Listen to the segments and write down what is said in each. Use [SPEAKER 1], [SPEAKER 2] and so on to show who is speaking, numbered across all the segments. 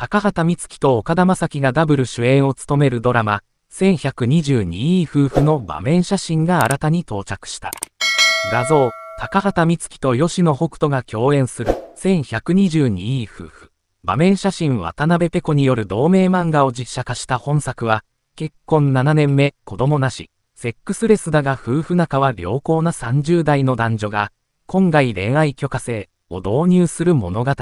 [SPEAKER 1] 高畑充希と岡田将生がダブル主演を務めるドラマ、1122いい夫婦の場面写真が新たに到着した。画像、高畑充希と吉野北斗が共演する1122いい夫婦。場面写真渡辺ペコによる同名漫画を実写化した本作は、結婚7年目、子供なし、セックスレスだが夫婦仲は良好な30代の男女が、今外恋愛許可制を導入する物語。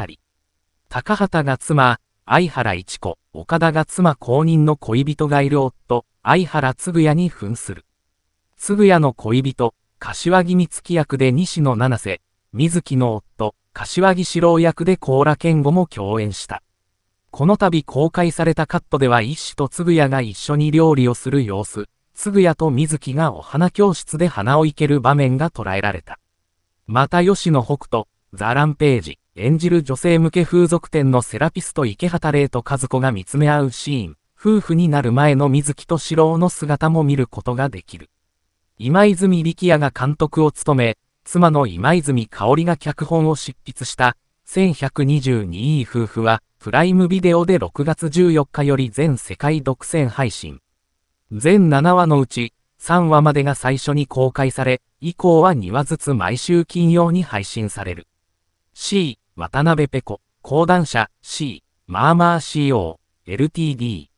[SPEAKER 1] 高畑が妻、相原一子、岡田が妻公認の恋人がいる夫、相原つぐやに扮する。つぐやの恋人、柏木美月役で西野七瀬、水木の夫、柏木四郎役で甲羅健吾も共演した。この度公開されたカットでは一子とつぐやが一緒に料理をする様子、つぐやと水木がお花教室で花を生ける場面が捉えられた。また吉野北斗、ザランページ、演じる女性向け風俗店のセラピスト池畑玲と和子が見つめ合うシーン、夫婦になる前の水木と四郎の姿も見ることができる。今泉力也が監督を務め、妻の今泉香織が脚本を執筆した1122いい夫婦は、プライムビデオで6月14日より全世界独占配信。全7話のうち3話までが最初に公開され、以降は2話ずつ毎週金曜に配信される。C 渡辺ペコ、講談社 C、マーマー CO、LTD。